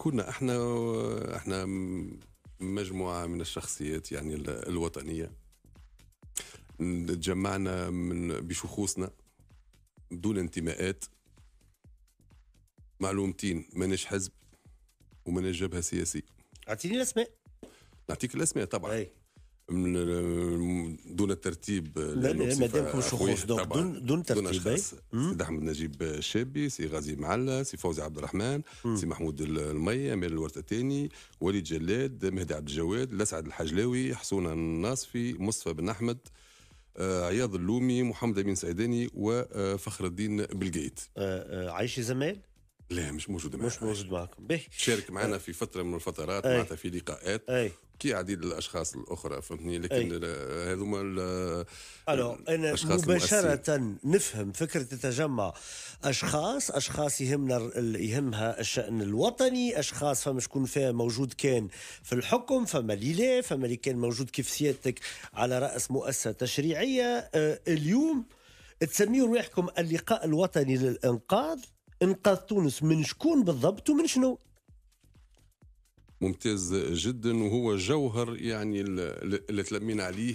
كنا احنا احنا مجموعه من الشخصيات يعني الوطنيه تجمعنا من بشخوصنا بدون انتماءات معلومتين مانيش حزب ومانيش جبهه سياسيه اعطيني الاسماء نعطيك الاسماء طبعا أي. من دون ترتيب لا لا مادامكم شخوص دونك دون دون ترتيب إيه؟ سيد احمد نجيب الشابي سي غازي معلا سي فوزي عبد الرحمن مم. سي محمود المية امير الورد الثاني وليد جلاد مهدي عبد الجواد الاسعد الحجلاوي حسون الناصفي مصطفى بن احمد آه، عياض اللومي محمد امين سعيداني وفخر آه، الدين بلقيت آه، عايش زمان لا مش موجود معنا مش موجود معكم شارك معنا في فتره من الفترات معناتها في لقاءات أي. كي عديد الاشخاص الاخرى فهمتني لكن هذوما الاشخاص انا مباشره المؤسسين. نفهم فكره تجمع اشخاص اشخاص يهمنا يهمها الشان الوطني اشخاص فما شكون فيها موجود كان في الحكم فما اللي لا فما اللي كان موجود كيف سيادتك على راس مؤسسه تشريعيه أه، اليوم تسميوا رواحكم اللقاء الوطني للانقاذ انقاذ تونس من شكون بالضبط ومن شنو ممتاز جدا وهو جوهر يعني اللي تلمينا عليه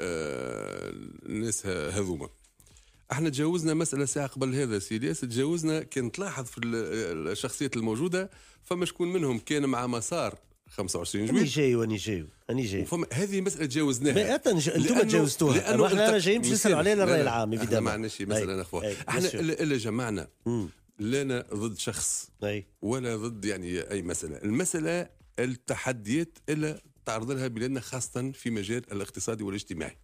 آه، الناس هذوما احنا تجاوزنا مساله ساعه قبل هذا سيدي تجاوزنا كان تلاحظ في الشخصيات الموجوده فما شكون منهم كان مع مسار 25 جويل اني جاي واني جاي اني جاي وفما هذه مساله تجاوزناها انتم تجاوزتوها لانه احنا انت... جايين باش نسالوا علينا الراي العام احنا ما عندناش مساله اخويا احنا اللي جمعنا لا انا ضد شخص أي. ولا ضد يعني اي مساله المساله التحديات اللي تعرض لها بلادنا خاصة في مجال الاقتصادي والاجتماعي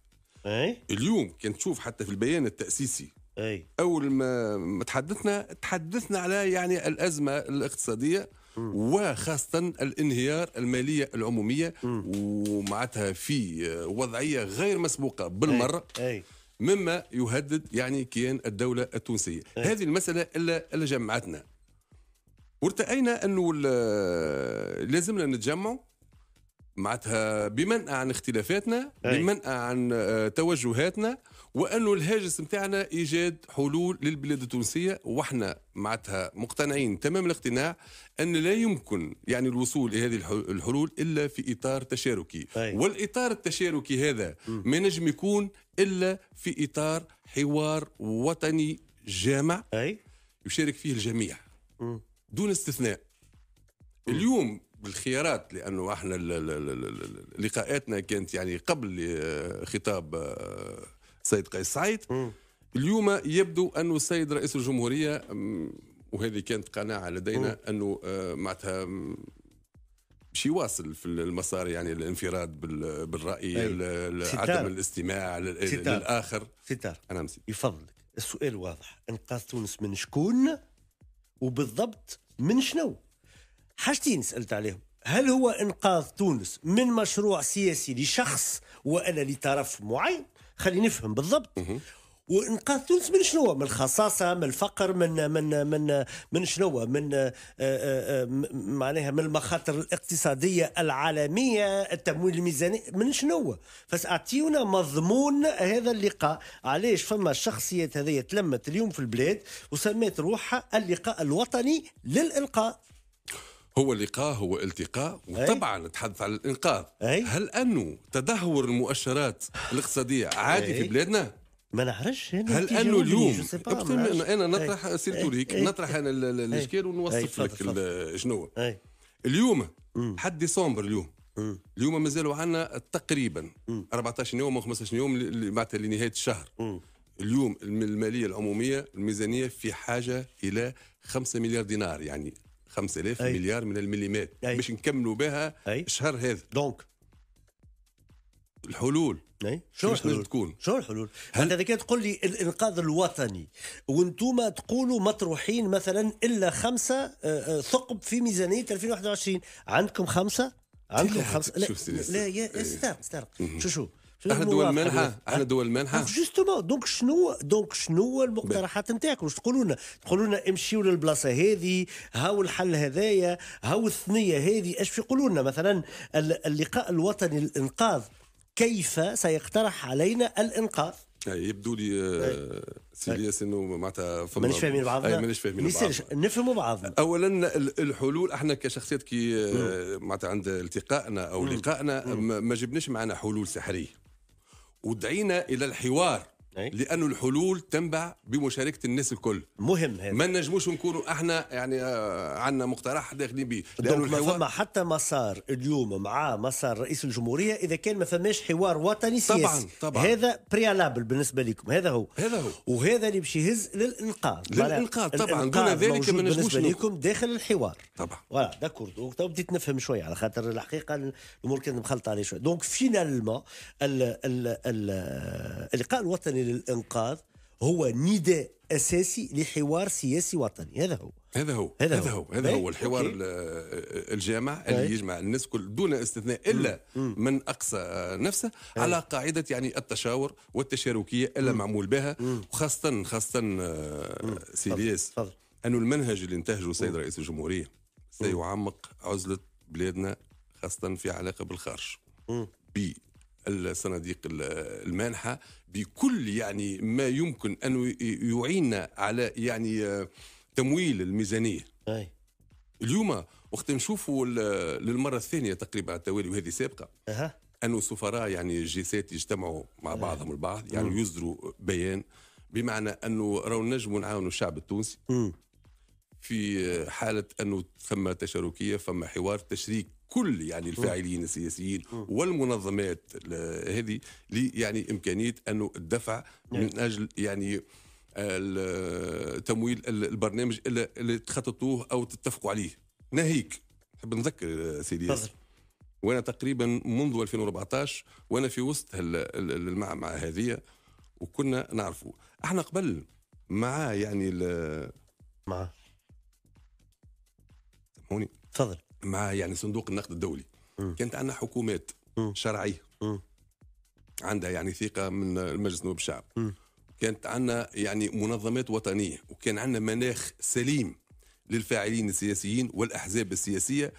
أي؟ اليوم كان تشوف حتى في البيان التأسيسي أي؟ أول ما, تحدثنا تحدثنا على يعني الأزمة الاقتصادية وخاصة الانهيار المالية العمومية ومعتها في وضعية غير مسبوقة بالمرة أي. أي. مما يهدد يعني كيان الدولة التونسية أي. هذه المسألة اللي جمعتنا وارتأينا انه لازمنا نتجمعوا معناتها بمنأى عن اختلافاتنا بمنأى عن آه، توجهاتنا وانه الهاجس نتاعنا ايجاد حلول للبلاد التونسيه واحنا معناتها مقتنعين تمام الاقتناع ان لا يمكن يعني الوصول الى هذه الحلول الا في اطار تشاركي أي. والاطار التشاركي هذا ما نجم يكون الا في اطار حوار وطني جامع أي. يشارك فيه الجميع م. دون استثناء اليوم بالخيارات لانه احنا لقاءاتنا كانت يعني قبل آه، خطاب السيد آه، قيس سعيد اليوم يبدو انه السيد رئيس الجمهوريه وهذه كانت قناعه لدينا انه آه، معناتها مش يواصل في المسار يعني الانفراد بالراي عدم الاستماع ستار. للاخر ستار انا مسي. يفضلك السؤال واضح انقاذ تونس من شكون وبالضبط من شنو حاجتين سالت عليهم هل هو انقاذ تونس من مشروع سياسي لشخص وانا لطرف معين خليني نفهم بالضبط وانقاذ تونس من شنو من الخصاصه من الفقر من من من من شنو من آه، آه، آه، معناها من المخاطر الاقتصاديه العالميه التمويل الميزاني من شنو فاعطيونا مضمون هذا اللقاء علاش فما الشخصيات هذه تلمت اليوم في البلاد وسميت روحها اللقاء الوطني للالقاء هو لقاء هو التقاء وطبعا نتحدث عن الانقاذ هل انه تدهور المؤشرات الاقتصاديه عادي أي؟ في بلادنا؟ ما نعرفش هل انه اليوم انا نطرح سيرتوريك نطرح انا الاشكال ونوصف لك شنو اليوم حد ديسمبر اليوم اليوم مازالوا عندنا تقريبا 14 يوم او 15 يوم معناتها لنهايه الشهر اليوم الماليه العموميه الميزانيه في حاجه الى 5 مليار دينار يعني 5000 مليار من المليمات باش نكملوا بها الشهر هذا دونك الحلول اي شو الحلول تكون شو الحلول هل... هذا كان تقول لي الانقاذ الوطني وانتم تقولوا مطروحين مثلا الا خمسه آه، آه، ثقب في ميزانيه 2021 عندكم خمسه عندكم خمسه لا, لا يا استرق إيه. استرق شو شو احنا دول مانحه احنا دول مانحه جوستومون دونك شنو دونك شنو المقترحات نتاعكم واش تقولوا لنا تقولوا لنا امشيوا للبلاصه هذه هاو الحل هذايا هاو الثنيه هذه اش يقولوا لنا مثلا اللقاء الوطني للانقاذ كيف سيقترح علينا الانقاذ يبدو لي آه، سيلياس انه معناتها فما مانيش فاهمين بعضنا مانيش فاهمين بعضنا نفهموا بعضنا اولا الحلول احنا كشخصيات كي آه، معناتها عند التقائنا او لقائنا ما جبناش معنا حلول سحريه ودعينا الى الحوار لانه الحلول تنبع بمشاركه الناس الكل مهم هذا ما نجموش نكونوا احنا يعني آه، عندنا مقترح داخلين به ما فما حتى مسار اليوم مع مسار رئيس الجمهوريه اذا كان ما فماش حوار وطني سياسي طبعا طبعا هذا بريالابل بالنسبه لكم هذا هو هذا هو وهذا اللي باش يهز للانقاذ للانقاذ طبعا دون ذلك ما نجموش بالنسبه لكم داخل الحوار طبعا فوالا داكور تو بديت نفهم شويه على خاطر الحقيقه الامور كانت مخلطه عليه شويه دونك فينالمون اللقاء الوطني للانقاذ هو نداء اساسي لحوار سياسي وطني هذا هو هذا هو هذا, هذا هو هذا إيه؟ هو الحوار آه، الجامع اللي إيه؟ يجمع الناس كل دون استثناء الا مم. من اقصى نفسه هي. إيه. على قاعده يعني التشاور والتشاركيه الا مم. معمول بها مم. وخاصه خاصه آه، سيدياس انه المنهج اللي انتهجه السيد رئيس الجمهوريه سيعمق عزله بلادنا خاصه في علاقه بالخارج الصناديق المانحه بكل يعني ما يمكن ان يعيننا على يعني آه، تمويل الميزانيه. أي. اليوم وقت نشوفوا للمره الثانيه تقريبا على التوالي وهذه سابقه. أه. أن السفراء يعني الجيسات يجتمعوا مع بعضهم البعض يعني يصدروا بيان بمعنى انه راهو نجموا نعاونوا الشعب التونسي. م. في حالة أنه ثم تشاركية فما حوار تشريك كل يعني الفاعلين السياسيين والمنظمات هذه يعني إمكانية أنه الدفع من نعم. أجل يعني آه، تمويل البرنامج اللي تخططوه أو تتفقوا عليه ناهيك نحب نذكر آه، سيدي وانا تقريبا منذ 2014 وانا في وسط المعمعة هذه وكنا نعرفوا احنا قبل مع يعني مع سامحوني تفضل مع يعني صندوق النقد الدولي م. كانت عندنا حكومات م. شرعيه م. عندها يعني ثقه من المجلس النواب الشعب كانت عندنا يعني منظمات وطنيه وكان عندنا مناخ سليم للفاعلين السياسيين والاحزاب السياسيه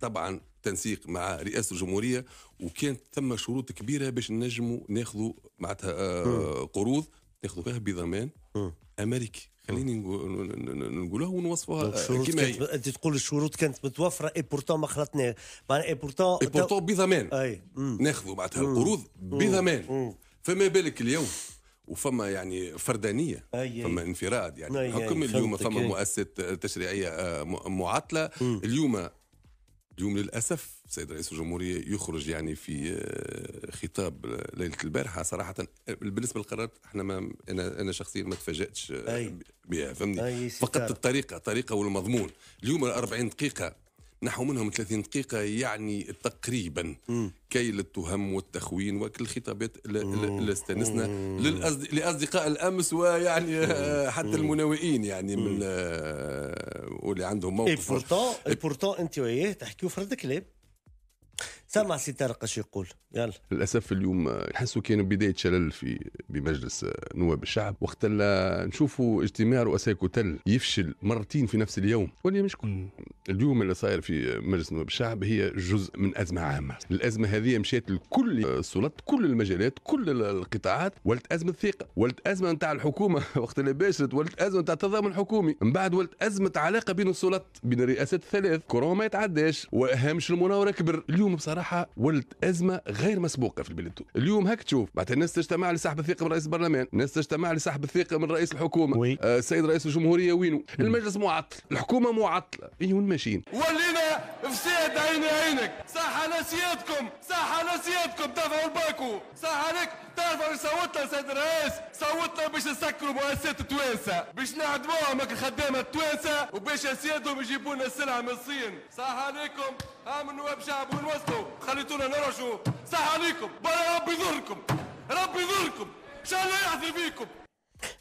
طبعا تنسيق مع رئاسه الجمهوريه وكانت ثم شروط كبيره باش نجموا ناخذوا معناتها آه، قروض ناخذوا فيها بضمان امريكي خليني نقولها ونوصفها كما هي انت تقول الشروط كانت متوفره اي بورتون ما خلطنا معناها اي بورتون اي بورتون بضمان اي ناخذوا معناتها القروض بضمان فما بالك اليوم وفما يعني فردانيه أي فما انفراد يعني حكم اليوم فما مؤسسات تشريعيه آه، معطله اليوم اليوم للاسف السيد رئيس الجمهوريه يخرج يعني في آه، خطاب ليله البارحه صراحه بالنسبه للقرارات احنا ما انا انا شخصيا ما تفاجاتش آه، بها فهمني فقط الطريقه الطريقه والمضمون اليوم 40 دقيقه نحو منهم 30 دقيقة يعني تقريبا كيل التهم والتخوين وكل الخطابات اللي استانسنا لأصدقاء الأمس ويعني حتى المناوئين يعني من آه، واللي عندهم موقف اي بورتون انت وياه تحكيو في هذا الكلام سمع سي طارق اش يقول يلا للاسف اليوم نحسوا كانوا بدايه شلل في بمجلس نواب الشعب وقت اللي نشوفوا اجتماع رؤساء كتل يفشل مرتين في نفس اليوم واللي مشكل اليوم اللي صاير في مجلس نواب الشعب هي جزء من ازمه عامه الازمه هذه مشات لكل السلطات كل المجالات كل القطاعات ولت ازمه ثقه ولت ازمه نتاع الحكومه وقت اللي باشرت ولت ازمه نتاع التضامن الحكومي من بعد ولت ازمه علاقه بين السلطات بين الرئاسات الثلاث كورونا ما يتعداش وهامش المناوره كبر اليوم بصراحه بصراحه ولد ازمه غير مسبوقه في البلد اليوم هك تشوف معناتها الناس تجتمع لسحب الثقه من رئيس البرلمان الناس تجتمع لسحب الثقه من رئيس الحكومه وي. آه السيد رئيس الجمهوريه وينه المجلس معطل الحكومه معطله اي وين ماشيين ولينا فساد عيني عينك صح على سيادكم صح على سيادكم دفعوا الباكو صح عليك تعرفوا اللي صوتنا سيد الرئيس صوتنا باش نسكروا مؤسسات التوانسه باش نعدموها ماك الخدامه التوانسه وباش اسيادهم يجيبوا لنا السلعه من الصين صح عليكم امنوا بشعب وين وصلوا خليتونا نرجو صح عليكم برا ربي يضركم ربي يضركم ان شاء الله يعثر فيكم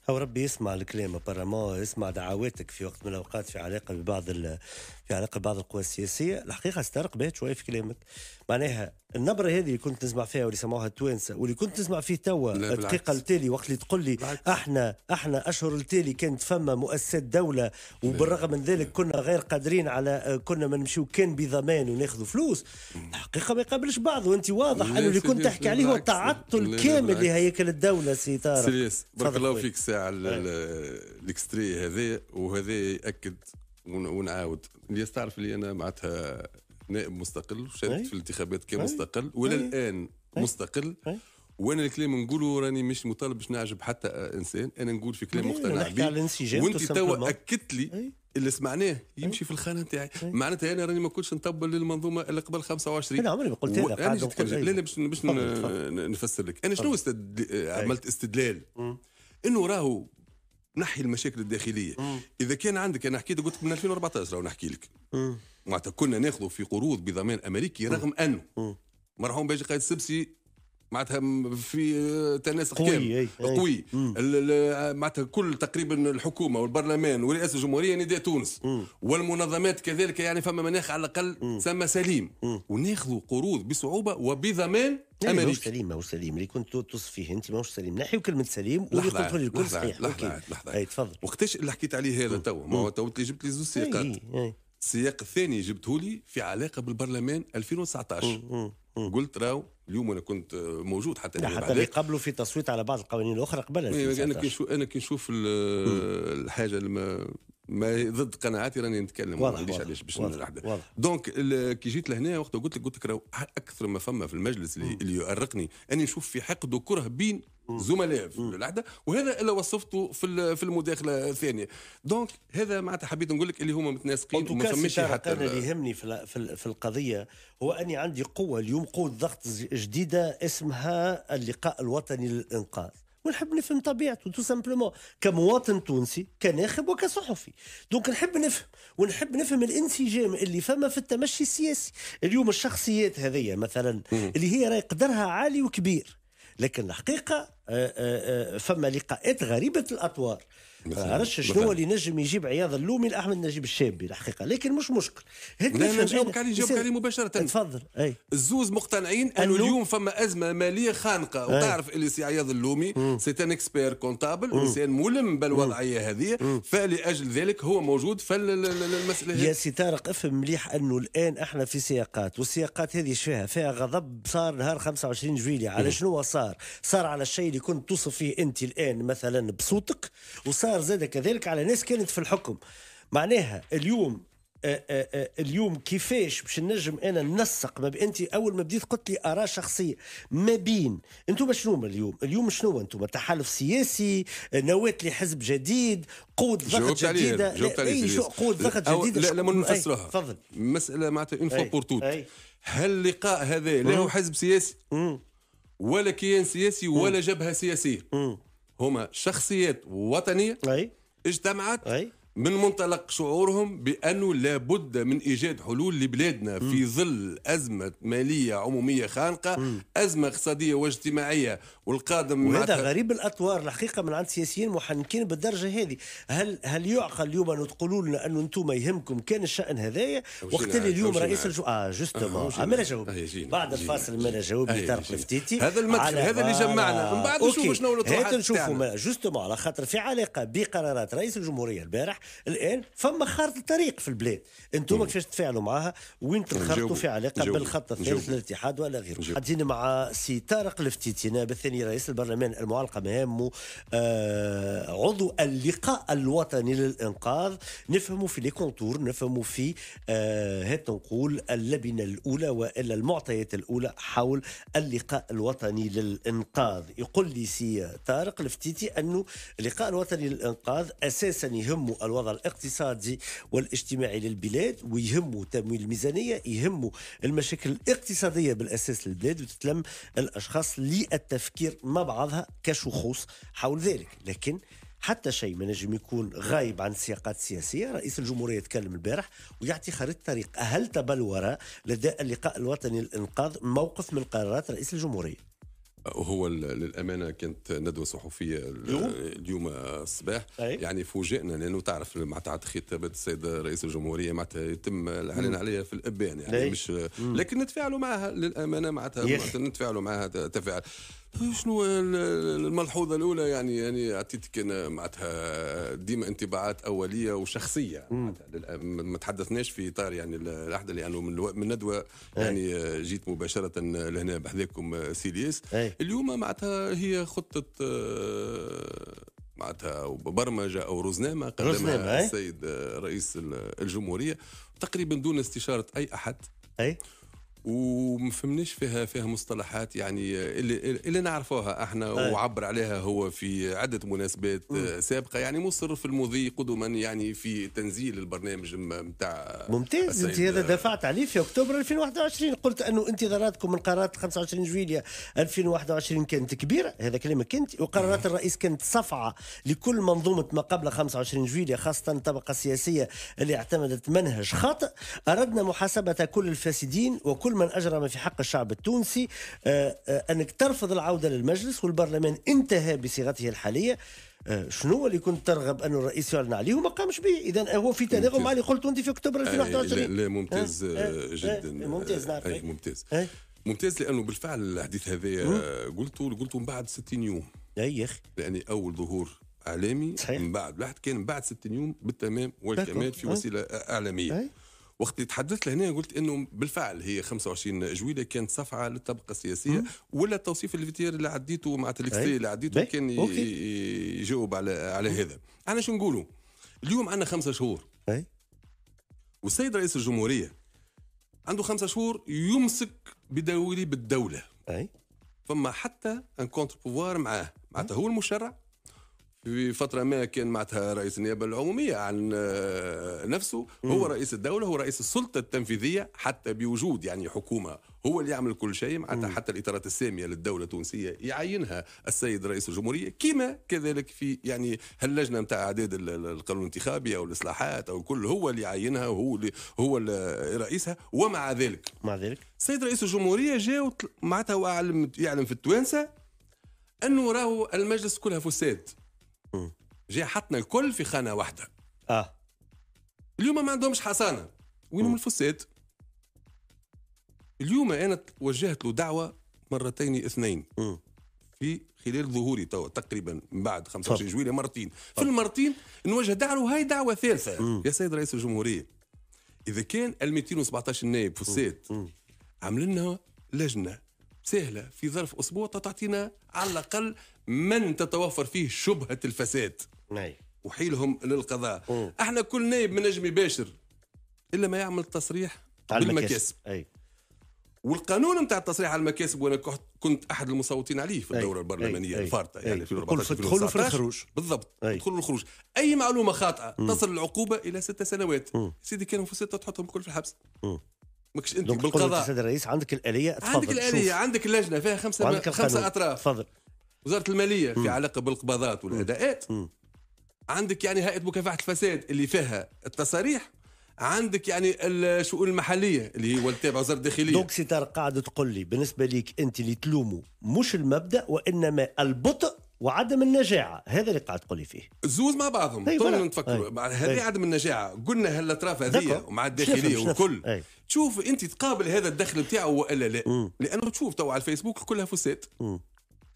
او ربي يسمع الكلام أبارمون يسمع دعواتك في وقت من الاوقات في علاقه ببعض في علاقه ببعض القوى السياسيه الحقيقه استرق بهت شويه في كلامك معناها النبره هذه اللي كنت نسمع فيها واللي سمعوها التوانسه واللي كنت نسمع فيه توا الدقيقه التالي وقت اللي تقول لي احنا احنا اشهر التالي كانت فما مؤسسات دوله وبالرغم من ذلك كنا غير قادرين على كنا ما نمشيو كان بضمان وناخذوا فلوس الحقيقه ما يقابلش بعض وانت واضح انه اللي كنت تحكي عليه هو التعطل كامل لهيكل الدوله سي طارق بارك الله فيك نتاع الاكستري إيه. هذا وهذا ياكد ونعاود اللي تعرف اللي انا معناتها نائب مستقل وشاركت إيه. في الانتخابات كمستقل إيه. ولا الان مستقل وانا الكلام نقوله راني مش مطالب باش نعجب حتى انسان انا نقول في كلام مقتنع به وانت توا اكدت لي اللي سمعناه يمشي في الخانه نتاعي معناتها انا راني ما كنتش نطبل للمنظومه الا قبل 25 انا عمري ما قلت لك لا باش باش نفسر لك انا شنو عملت استدلال انه راهو نحي المشاكل الداخليه مم. اذا كان عندك انا حكيت قلت لك من 2014 راهو نحكي لك معناتها كنا ناخذوا في قروض بضمان امريكي رغم انه مرحوم باجي قايد السبسي معناتها في آه، تناسق قوي كامل قوي آه، معناتها كل تقريبا الحكومه والبرلمان ورئاسه الجمهوريه نداء يعني تونس مم. والمنظمات كذلك يعني فما مناخ على الاقل سما سليم وناخذوا قروض بصعوبه وبضمان إيه، ماهوش سليم ماهوش سليم اللي كنت توصف فيه انت ماهوش سليم نحيو كلمه سليم واللي قلت الكل صحيح لحظه لحظه تفضل وقتاش اللي حكيت عليه هذا توا ما هو تو جبت لي زوج إيه، سياقات السياق إيه، الثاني جبته لي في علاقه بالبرلمان 2019 مم. مم. قلت راو اليوم انا كنت موجود حتى لا حتى اللي قبله في تصويت على بعض القوانين الاخرى قبل انا كي نشوف انا كي نشوف الحاجه لما ما ضد قناعاتي راني نتكلم ما عنديش علاش باش دونك كي جيت لهنا وقت قلت لك قلت لك اكثر ما فما في المجلس اللي, اللي يؤرقني اني نشوف في حقد وكره بين زملاء في العده وهذا اللي وصفته في في المداخله الثانيه دونك هذا معناتها حبيت نقول لك اللي هما متناسقين وما فماش حتى انا اللي يهمني في, في, في القضيه هو اني عندي قوه اليوم قوه ضغط جديده اسمها اللقاء الوطني للانقاذ ونحب نفهم طبيعته تو سامبلومون كمواطن تونسي كناخب وكصحفي دونك نحب نفهم ونحب نفهم الانسجام اللي فما في التمشي السياسي اليوم الشخصيات هذه مثلا اللي هي راي قدرها عالي وكبير لكن الحقيقه آه، آه، آه، فما لقاءات غريبه الاطوار ما عرفتش شنو اللي نجم يجيب عياض اللومي لاحمد نجيب الشابي الحقيقه لكن مش مشكل لا انا نجاوبك عليه نجاوبك عليه مباشره تفضل اي الزوز مقتنعين انه اليوم فما ازمه ماليه خانقه وتعرف اللي سي عياض اللومي سي ان اكسبير كونتابل انسان ملم بالوضعيه هذه فلاجل ذلك هو موجود فالمساله يا سي طارق افهم مليح انه الان احنا في سياقات والسياقات هذه شفاها فيها غضب صار نهار 25 جويلي على شنو صار صار على الشيء اللي كنت توصف فيه انت الان مثلا بصوتك وصار ظاهر زاد كذلك على ناس كانت في الحكم معناها اليوم آه، آه، آه، اليوم كيفاش باش نجم انا ننسق ما انت اول ما بديت قلت لي اراء شخصيه ما بين انتم شنو اليوم اليوم شنو انتم تحالف سياسي نواه لحزب جديد قوه ضغط جديده جاوبت جاوبت شو قوه ضغط جديده لا لا نفسروها تفضل مساله معناتها اون فوا بور توت هل اللقاء هذا له حزب سياسي ولا كيان سياسي ولا جبهه سياسيه هما شخصيات وطنيه أي. اجتمعت أي. من منطلق شعورهم بأنه لابد من إيجاد حلول لبلادنا في ظل أزمة مالية عمومية خانقة أزمة اقتصادية واجتماعية والقادم وهذا غريب الأطوار الحقيقة من عند سياسيين محنكين بالدرجة هذه هل هل يعقل اليوم أن تقولوا لنا أنه أنتم يهمكم كان الشأن هذايا وقت اللي اليوم رئيس الجو... آه جوستومون آه آه جاوب بعد الفاصل ما جاوب طارق الفتيتي هذا المدخل هذا اللي جمعنا من بعد نشوفوا شنو هذا نشوفوا جوستومون على خاطر في علاقة بقرارات رئيس الجمهورية البارح الان فما خارطه طريق في البلاد انتم كيفاش تفاعلوا معها وين تنخرطوا في علاقه بالخط الثالث للاتحاد ولا غيره قاعدين مع سي طارق نائب بالثاني رئيس البرلمان المعلقه مهامه آه، عضو اللقاء الوطني للانقاذ نفهموا في لي كونتور نفهموا في آه، هات نقول اللبنه الاولى والا المعطيات الاولى حول اللقاء الوطني للانقاذ يقول لي سي طارق الفتيتي انه اللقاء الوطني للانقاذ اساسا يهم الوضع الاقتصادي والاجتماعي للبلاد ويهمه تمويل الميزانية يهمه المشاكل الاقتصادية بالأساس للبلاد وتتلم الأشخاص للتفكير مع بعضها كشخوص حول ذلك لكن حتى شيء ما نجم يكون غايب عن السياقات السياسية رئيس الجمهورية تكلم البارح ويعطي خريطة طريق هل تبلور لدى اللقاء الوطني للإنقاذ موقف من قرارات رئيس الجمهورية هو للامانه كانت ندوه صحفيه اليوم الصباح يعني فوجئنا لانه تعرف معناتها خطابة السيد رئيس الجمهوريه معناتها يتم الاعلان عليها في الابان يعني مش لكن نتفاعلوا معها للامانه معناتها نتفاعلوا معها تفاعل طيب، شنو الملحوظه الاولى يعني يعني اعطيتك انا معناتها ديما انطباعات اوليه وشخصيه ما تحدثناش في اطار يعني الاحد لانه يعني من من ندوه يعني آه، جيت مباشره آه، لهنا بحذاكم سيليس اليوم معناتها هي خطه آه، معناتها برمجه او رزنامه قدمها السيد رئيس الجمهوريه تقريبا دون استشاره اي احد اي وما فهمناش فيها فيها مصطلحات يعني اللي, اللي نعرفوها احنا أي. وعبر عليها هو في عده مناسبات م. سابقه يعني مصر في المضي قدما يعني في تنزيل البرنامج نتاع ممتاز انت هذا دفعت عليه في اكتوبر 2021 قلت انه انتظاراتكم من قرارات 25 جويليا 2021 كانت كبيره هذا كلامك انت وقرارات الرئيس كانت صفعه لكل منظومه ما قبل 25 جويليا خاصه الطبقه السياسيه اللي اعتمدت منهج خاطئ اردنا محاسبه كل الفاسدين وكل من أجرم في حق الشعب التونسي آه، آه، أنك ترفض العودة للمجلس والبرلمان انتهى بصيغته الحالية آه، شنو اللي كنت ترغب انه الرئيس يعلن عليه وما قامش به اذا هو في تناغم مع اللي قلت انت في اكتوبر 2021 لا, لا ممتاز جدا ممتاز نعرف ممتاز ممتاز لانه بالفعل الحديث هذا قلته قلته من بعد 60 يوم اي يا اخي يعني اول ظهور اعلامي صحيح. من بعد الواحد كان من بعد 60 يوم بالتمام والكمال في وسيله اعلاميه وقت اللي تحدثت لهنا قلت انه بالفعل هي 25 جويله كانت صفعه للطبقه السياسيه ولا التوصيف الفيتير اللي عديته مع تلكسي اللي عديته كان يجاوب على على هذا انا شو نقولوا اليوم عندنا خمسة شهور اي والسيد رئيس الجمهوريه عنده خمسة شهور يمسك بدولي بالدوله اي فما حتى ان كونتر بوفوار معاه معناتها هو المشرع في فتره ما كان معناتها رئيس النيابه العموميه عن آه، نفسه هو رئيس الدوله هو رئيس السلطه التنفيذيه حتى بوجود يعني حكومه هو اللي يعمل كل شيء معناتها حتى الاطارات الساميه للدوله التونسيه يعينها السيد رئيس الجمهوريه كما كذلك في يعني هاللجنه نتاع اعداد القانون الانتخابي او الاصلاحات او الكل هو اللي يعينها وهو اللي هو اللي رئيسها ومع ذلك مع ذلك السيد رئيس الجمهوريه جاء معناتها واعلم يعلم في التوانسه انه راهو المجلس كلها فساد جا حطنا الكل في خانه واحده اه اليوم ما عندهمش حصانه وينهم الفساد اليوم انا وجهت له دعوه مرتين اثنين م. في خلال ظهوري توا تقريبا من بعد 25 جويليه مرتين في المرتين نوجه دعوه هاي دعوه ثالثه يا سيد رئيس الجمهوريه اذا كان ال 217 نائب فساد عامل لنا لجنه سهله في ظرف اسبوع تعطينا على الاقل من تتوفر فيه شبهه الفساد نعم. وحيلهم للقضاء مم. احنا كل نائب من نجم يباشر الا ما يعمل تصريح على المكاسب أي. والقانون نتاع التصريح على المكاسب وانا كنت احد المصوتين عليه في الدوره أي. البرلمانيه الفارطه يعني في 2014 الدخول في الخروج بالضبط الدخول والخروج اي معلومه خاطئه مم. تصل العقوبه الى ست سنوات مم. سيدي كانوا في سته تحطهم الكل في الحبس ماكش انت بالقضاء السيد الرئيس عندك الاليه تفضل عندك الاليه شوف. عندك اللجنه فيها خمسه خمسه اطراف تفضل وزاره الماليه في علاقه بالقبضات والاداءات عندك يعني هيئه مكافحه الفساد اللي فيها التصاريح عندك يعني الشؤون المحليه اللي هو تابع وزاره الداخليه دونك سي قاعد تقول لي بالنسبه ليك انت اللي تلومه مش المبدا وانما البطء وعدم النجاعه هذا اللي قاعد تقول لي فيه زوز مع بعضهم طول نتفكروا هذه عدم النجاعه قلنا هالاطراف هذه ومع الداخليه والكل تشوف انت تقابل هذا الدخل بتاعه والا لا لانه تشوف تو على الفيسبوك كلها فساد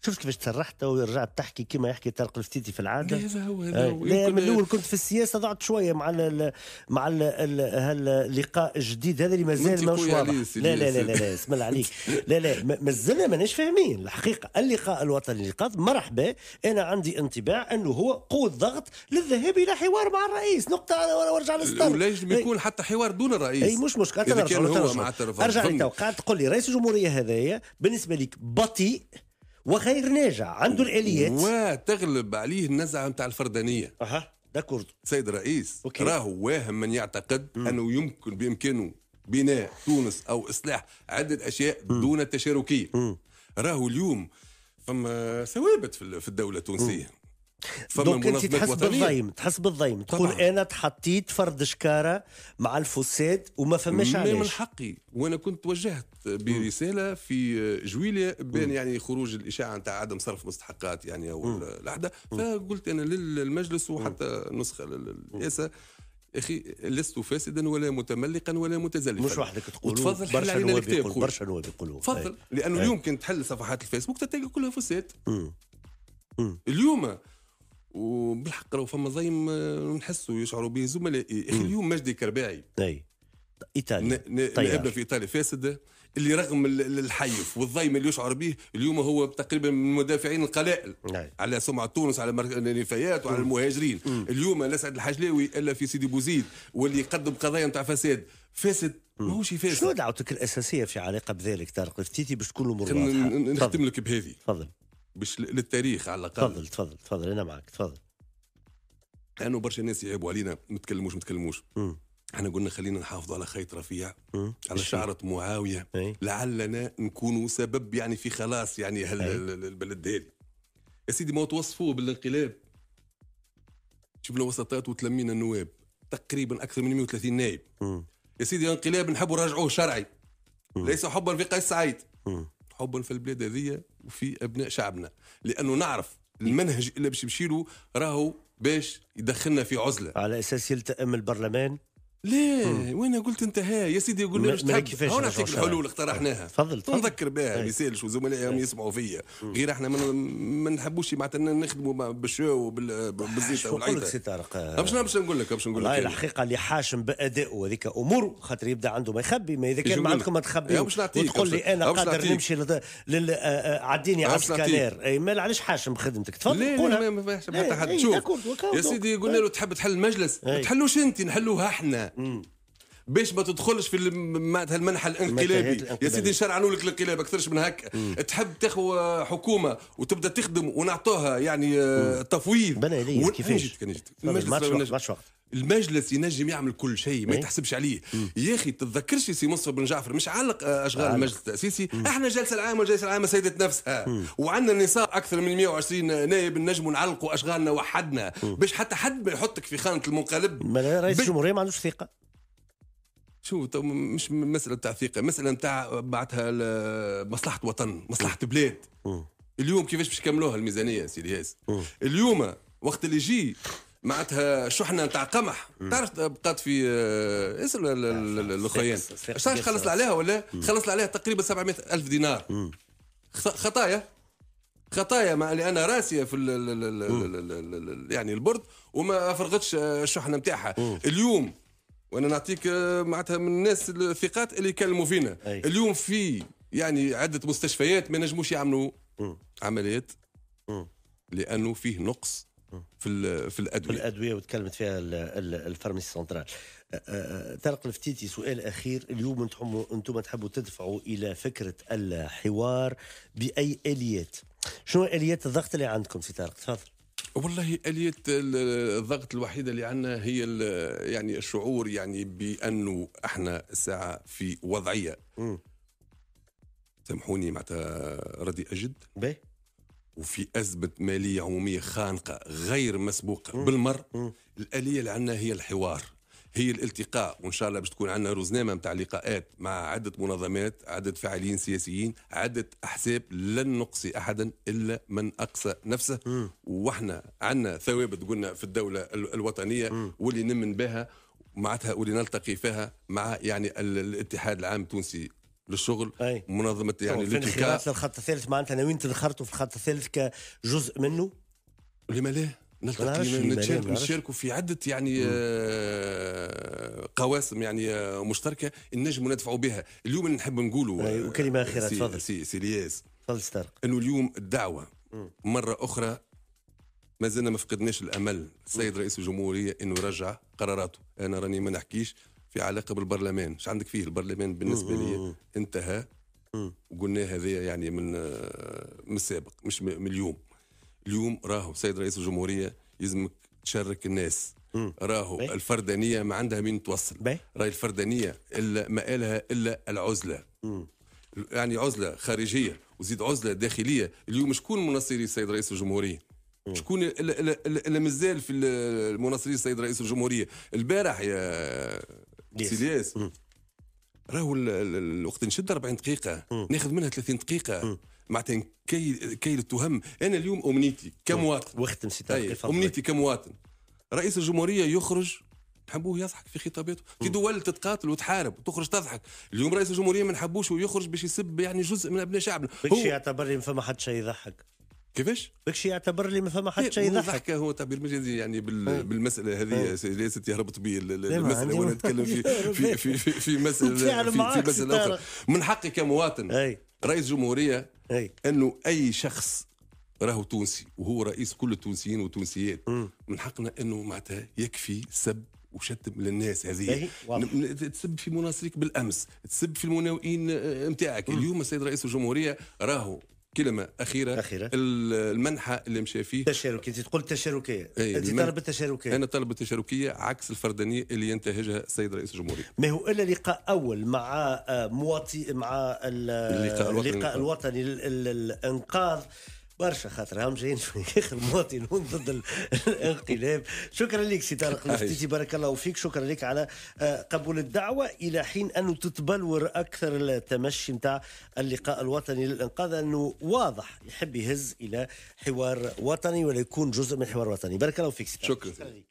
شفت كيفاش تسرحت ورجعت تحكي كما يحكي طارق الفتيتي في العاده هذا هو هذا من الاول كنت في السياسه ضعت شويه مع الـ مع اللقاء الجديد هذا اللي مازال ماهوش واضح لا لا لا لا اسم الله عليك لا لا مازلنا ماناش فاهمين الحقيقه اللقاء الوطني اللي قاد مرحبا انا عندي انطباع انه هو قوه ضغط للذهاب الى حوار مع الرئيس نقطه وارجع للسطر ولا يجب يكون حتى حوار دون الرئيس اي مش مشكله ارجع لتو قاعد تقول لي رئيس الجمهوريه هذايا بالنسبه لك بطيء وغير ناجع عنده الاليات وتغلب عليه النزعه نتاع الفردانيه اها داكورد سيد الرئيس راهو واهم من يعتقد مم. انه يمكن بامكانه بناء تونس او اصلاح عده اشياء مم. دون التشاركيه راهو اليوم فما ثوابت في الدوله التونسيه دونك انت تحس بالضيم تحس بالضيم تقول انا تحطيت فرد شكاره مع الفساد وما فماش علاش من حقي وانا كنت توجهت برساله في جويلية بين يعني خروج الاشاعه نتاع عدم صرف مستحقات يعني او العهده فقلت انا للمجلس وحتى نسخه للرئاسه اخي لست فاسدا ولا متملقا ولا متزلفا مش وحدك تقول تفضل برشا نواب يقولوا برشا نواب يقولوا تفضل لانه اليوم كنت تحل صفحات الفيسبوك تلقى كلها فساد اليوم وبالحق راهو فما ظايم نحسوا يشعروا به زملائي اخي اليوم مجدي كرباعي اي ايطاليا نائبنا في ايطاليا فاسد اللي رغم الحيف والضيم اللي يشعر به اليوم هو تقريبا من المدافعين القلائل نعم. على سمعه تونس على النفايات وعلى المهاجرين مم. اليوم الاسعد الحجلاوي الا في سيدي بوزيد واللي يقدم قضايا نتاع فساد فاسد ماهوش فاسد شنو دعوتك الاساسيه في علاقه بذلك طارق الفتيتي باش تكون الامور واضحه نختم لك بهذه تفضل باش للتاريخ على الاقل تفضل تفضل تفضل انا معك تفضل لانه برشا ناس يعيبوا علينا ما تكلموش ما تكلموش احنا قلنا خلينا نحافظوا على خيط رفيع على شعرة معاوية لعلنا نكونوا سبب يعني في خلاص يعني هل البلد هذه يا سيدي ما توصفوه بالانقلاب شفنا وسطات وتلمينا النواب تقريبا اكثر من 130 نائب يا سيدي الانقلاب نحبوا نرجعوه شرعي ليس حبا في قيس سعيد حبا في البلاد هذه وفي ابناء شعبنا لانه نعرف المنهج اللي باش يمشي له راهو باش يدخلنا في عزله على اساس يلتئم البرلمان ليه وانا قلت انت ها يا سيدي يقول لي مش هون نعطيك الحلول اقترحناها طيب، تفضل نذكر بها طيب. بيسالش وزملائي هم طيب. يسمعوا فيا غير احنا ما نحبوش معناتها نخدموا بالشو وبالزيت نقول لك سي طارق باش باش نقول لك باش نقول لك الحقيقه اللي حاشم بادائه هذيك امور خاطر يبدا عنده ما يخبي ما اذا كان ما عندكم آه، آه، ما تخبي وتقول لي انا قادر نمشي عديني على السكانير اي مال علاش حاشم خدمتك تفضل قولها ما حتى حد شوف يا سيدي قلنا له تحب تحل المجلس ما تحلوش انت نحلوها احنا 嗯。باش ما تدخلش في معناتها المنحى الانقلابي يا سيدي نشرعنوا لك الانقلاب اكثرش من هكا تحب تاخذ حكومه وتبدا تخدم ونعطوها يعني آه، تفويض بنى لي و... كيفاش المجلس, المجلس ينجم يعمل كل شيء ما إيه. يتحسبش عليه يا اخي تتذكرش سي مصطفى بن جعفر مش علق آه، اشغال المجلس التاسيسي احنا الجلسه العامه والجلسه العامه سيدت نفسها وعندنا نصاب اكثر من 120 نائب نجموا نعلقوا اشغالنا وحدنا باش حتى حد ما يحطك في خانه المنقلب رئيس الجمهوريه ما عندوش ثقه شو مش مساله تاع ثقه مساله تاع بعتها لمصلحه وطن مصلحه بلاد اليوم كيفاش باش يكملوها الميزانيه سيدي ياسر اليوم وقت اللي يجي معناتها شحنه نتاع قمح تعرف بقات في آه، اسم الاخيان تعرف خلص عليها ولا خلص عليها تقريبا 700 الف دينار خطايا خطايا مع انا راسيه في يعني البرد وما فرغتش الشحنه آه، نتاعها اليوم وانا نعطيك آه، معناتها من الناس الثقات اللي يكلموا فينا أي. اليوم في يعني عده مستشفيات ما نجموش يعملوا عمليات لانه فيه نقص في في الادويه في الادويه وتكلمت فيها الفارماسي سنترال طارق الفتيتي سؤال اخير اليوم انتم انتم تحبوا تدفعوا الى فكره الحوار باي اليات شنو اليات الضغط اللي عندكم سي طارق تفضل والله آلية الضغط الوحيدة اللي عندنا هي يعني الشعور يعني بأنه احنا الساعة في وضعية سامحوني معناتها ردي أجد باهي وفي أزمة مالية عمومية خانقة غير مسبوقة بالمر الآلية اللي عندنا هي الحوار هي الالتقاء وان شاء الله باش تكون عندنا روزنامه نتاع لقاءات مع عده منظمات عده فاعلين سياسيين عده احزاب لن نقصي احدا الا من اقصى نفسه واحنا عندنا ثوابت قلنا في الدوله الوطنيه م. واللي نمن بها معناتها واللي نلتقي فيها مع يعني الاتحاد العام التونسي للشغل أي. منظمه يعني في الخط الثالث معناتها ناويين تدخرتوا في الخط الثالث كجزء منه لما لا نلتقي نشاركوا في عده يعني آه قواسم يعني آه مشتركه نجموا ندفعوا بها اليوم اللي نحب نقولوا وكلمه اخيره تفضل سي, سي الياس تفضل ستارك انه اليوم الدعوه مره اخرى ما زلنا ما فقدناش الامل السيد رئيس الجمهوريه انه يرجع قراراته انا راني ما نحكيش في علاقه بالبرلمان شو عندك فيه البرلمان بالنسبه لي انتهى وقلنا هذا يعني من آه، من السابق مش من اليوم اليوم راهو سيد رئيس الجمهوريه يلزمك تشرك الناس راهو بي. الفردانيه ما عندها مين توصل راهي الفردانيه الا ما الها الا العزله مم. يعني عزله خارجيه وزيد عزله داخليه اليوم شكون مناصري السيد رئيس الجمهوريه شكون اللي مازال في المناصرين السيد رئيس الجمهوريه البارح يا سيلياس راهو الوقت نشد 40 دقيقه مم. ناخذ منها 30 دقيقه مم. معناتها كي كي التهم انا اليوم امنيتي كمواطن وقت سي امنيتي كمواطن رئيس الجمهوريه يخرج نحبوه يضحك في خطاباته في دول تتقاتل وتحارب وتخرج تضحك اليوم رئيس الجمهوريه ما نحبوش ويخرج باش يسب يعني جزء من ابناء شعبنا هو يعتبر لي ما فما حد شيء يضحك كيفاش؟ بكش يعتبر لي ما فما حد إيه، شيء يضحك هو تعبير مجازي يعني بال... إيه. بالمساله هذه إيه. ليست هربت به المساله وانا نتكلم في في في في, في مساله في, في مساله اخرى من حقي كمواطن رئيس جمهوريه أي. انه اي شخص راهو تونسي وهو رئيس كل التونسيين والتونسيات من حقنا انه معناتها يكفي سب وشتم للناس هذه إيه، تسب في مناصريك بالامس تسب في المناوئين نتاعك آه، اليوم السيد رئيس الجمهوريه راهو كلمه اخيره, أخيرة. المنحه اللي مشى فيه تشاركي انت تقول تشاركيه إيه، انت المن... طلب التشاركيه انا طلب التشاركيه عكس الفردانيه اللي ينتهجها السيد رئيس الجمهوريه ما هو الا لقاء اول مع آه، مواطي مع اللقاء الوطني, اللقاء الوطني الانقاذ برشا خاطر هم جايين شويه اخر مواطنون ضد الانقلاب شكرا لك سي طارق لفتيتي بارك الله فيك شكرا لك على آه، قبول الدعوه الى حين انه تتبلور اكثر التمشي نتاع اللقاء الوطني للانقاذ انه واضح يحب يهز الى حوار وطني ولا يكون جزء من حوار وطني بارك الله فيك سي شكرا, شكرا لك